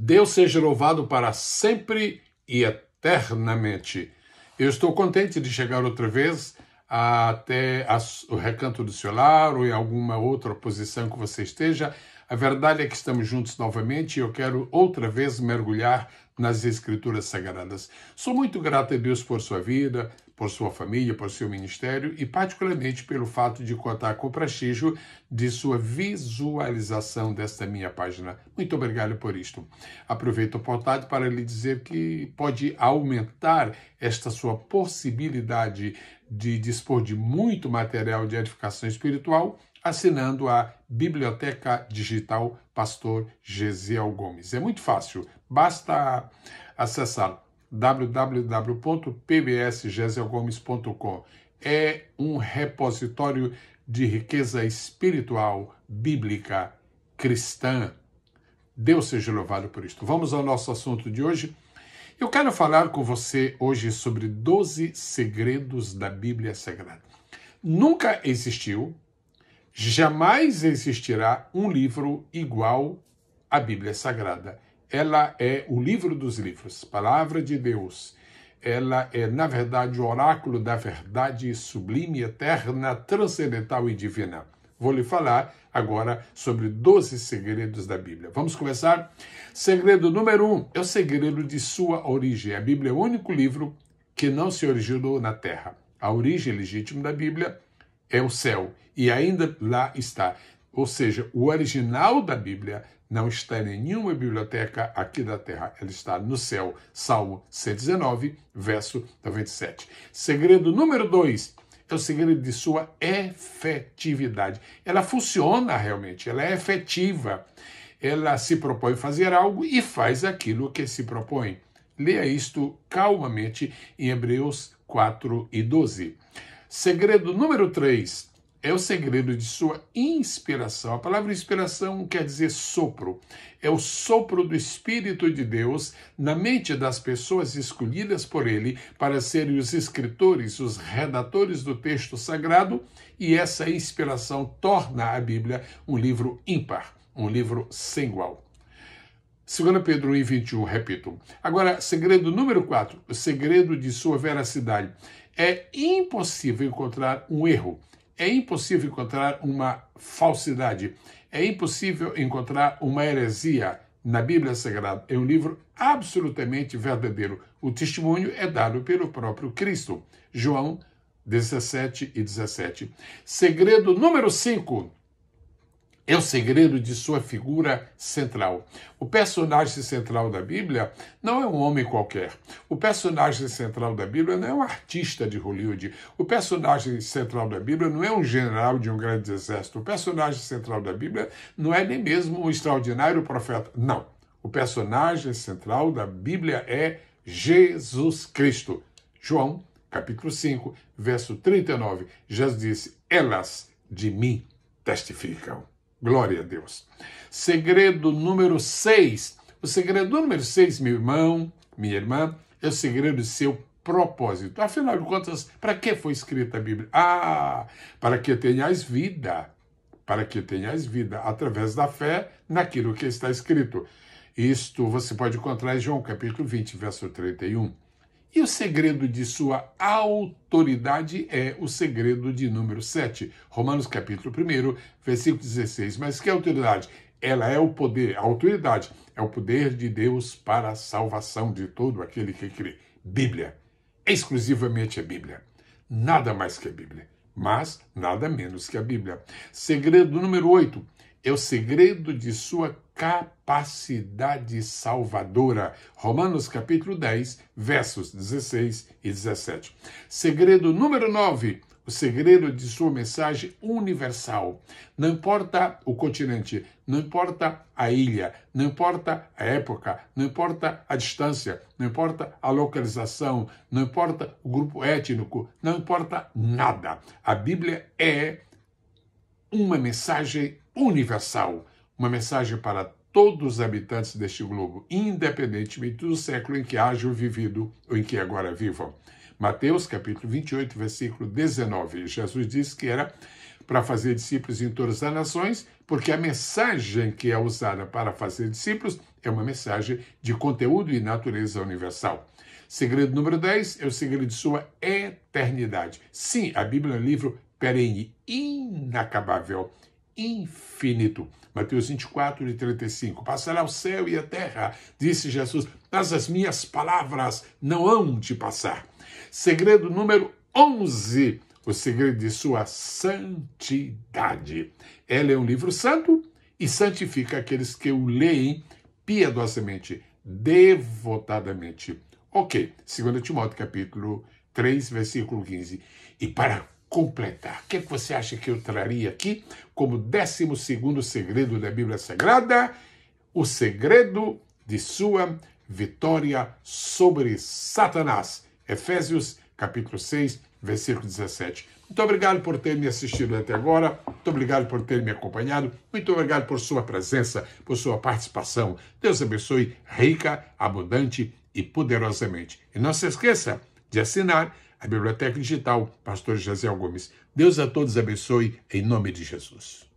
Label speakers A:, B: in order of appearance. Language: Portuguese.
A: Deus seja louvado para sempre e eternamente. Eu estou contente de chegar outra vez até o recanto do seu lar ou em alguma outra posição que você esteja. A verdade é que estamos juntos novamente e eu quero outra vez mergulhar nas Escrituras Sagradas. Sou muito grato a Deus por sua vida, por sua família, por seu ministério e, particularmente, pelo fato de contar com o prestígio de sua visualização desta minha página. Muito obrigado por isto. Aproveito a oportunidade para lhe dizer que pode aumentar esta sua possibilidade de dispor de muito material de edificação espiritual assinando a Biblioteca Digital Pastor Gesiel Gomes. É muito fácil, basta acessar www.pbsgeselgomes.com. É um repositório de riqueza espiritual, bíblica, cristã. Deus seja louvado por isto. Vamos ao nosso assunto de hoje. Eu quero falar com você hoje sobre 12 segredos da Bíblia Sagrada. Nunca existiu, jamais existirá um livro igual à Bíblia Sagrada ela é o livro dos livros, palavra de Deus. Ela é, na verdade, o oráculo da verdade sublime, eterna, transcendental e divina. Vou lhe falar agora sobre 12 segredos da Bíblia. Vamos começar? Segredo número 1 um é o segredo de sua origem. A Bíblia é o único livro que não se originou na terra. A origem legítima da Bíblia é o céu e ainda lá está. Ou seja, o original da Bíblia não está em nenhuma biblioteca aqui da terra, ela está no céu. Salmo 119, verso 97. Segredo número 2 é o segredo de sua efetividade. Ela funciona realmente, ela é efetiva. Ela se propõe fazer algo e faz aquilo que se propõe. Leia isto calmamente em Hebreus 4 e 12. Segredo número 3 é o segredo de sua inspiração. A palavra inspiração quer dizer sopro. É o sopro do Espírito de Deus na mente das pessoas escolhidas por ele para serem os escritores, os redatores do texto sagrado, e essa inspiração torna a Bíblia um livro ímpar, um livro sem igual. 2 Pedro 1, 21, repito. Agora, segredo número 4, o segredo de sua veracidade. É impossível encontrar um erro é impossível encontrar uma falsidade, é impossível encontrar uma heresia na Bíblia Sagrada. É um livro absolutamente verdadeiro. O testemunho é dado pelo próprio Cristo. João 17 e 17. Segredo número 5 é o segredo de sua figura central. O personagem central da Bíblia não é um homem qualquer. O personagem central da Bíblia não é um artista de Hollywood. O personagem central da Bíblia não é um general de um grande exército. O personagem central da Bíblia não é nem mesmo um extraordinário profeta. Não. O personagem central da Bíblia é Jesus Cristo. João, capítulo 5, verso 39. Jesus disse: Elas de mim testificam. Glória a Deus. Segredo número 6. O segredo número 6, meu irmão, minha irmã, é o segredo seu propósito. Afinal de contas, para que foi escrita a Bíblia? Ah, para que tenhais vida, para que tenhais vida através da fé naquilo que está escrito. Isto você pode encontrar em João capítulo 20, verso 31. E o segredo de sua autoridade é o segredo de número 7, Romanos capítulo 1, versículo 16. Mas que autoridade? Ela é o poder, a autoridade é o poder de Deus para a salvação de todo aquele que crê. Bíblia, exclusivamente a é Bíblia. Nada mais que a Bíblia, mas nada menos que a Bíblia. Segredo número 8, é o segredo de sua capacidade salvadora. Romanos capítulo 10, versos 16 e 17. Segredo número 9, o segredo de sua mensagem universal. Não importa o continente, não importa a ilha, não importa a época, não importa a distância, não importa a localização, não importa o grupo étnico, não importa nada. A Bíblia é uma mensagem universal, uma mensagem para todos os habitantes deste globo, independentemente do século em que hajam vivido ou em que agora vivam. Mateus capítulo 28, versículo 19. Jesus disse que era para fazer discípulos em todas as nações, porque a mensagem que é usada para fazer discípulos é uma mensagem de conteúdo e natureza universal. Segredo número 10 é o segredo de sua eternidade. Sim, a Bíblia é um livro perene, inacabável infinito. Mateus 24 e 35. Passará o céu e a terra, disse Jesus, mas as minhas palavras não hão de passar. Segredo número 11. O segredo de sua santidade. Ela é um livro santo e santifica aqueles que o leem piedosamente, devotadamente. Ok, 2 Timóteo capítulo 3, versículo 15. E para completar. O que, é que você acha que eu traria aqui como 12 segredo da Bíblia Sagrada? O segredo de sua vitória sobre Satanás. Efésios, capítulo 6, versículo 17. Muito obrigado por ter me assistido até agora, muito obrigado por ter me acompanhado, muito obrigado por sua presença, por sua participação. Deus abençoe rica, abundante e poderosamente. E não se esqueça de assinar a Biblioteca Digital, pastor Jaziel Gomes. Deus a todos abençoe, em nome de Jesus.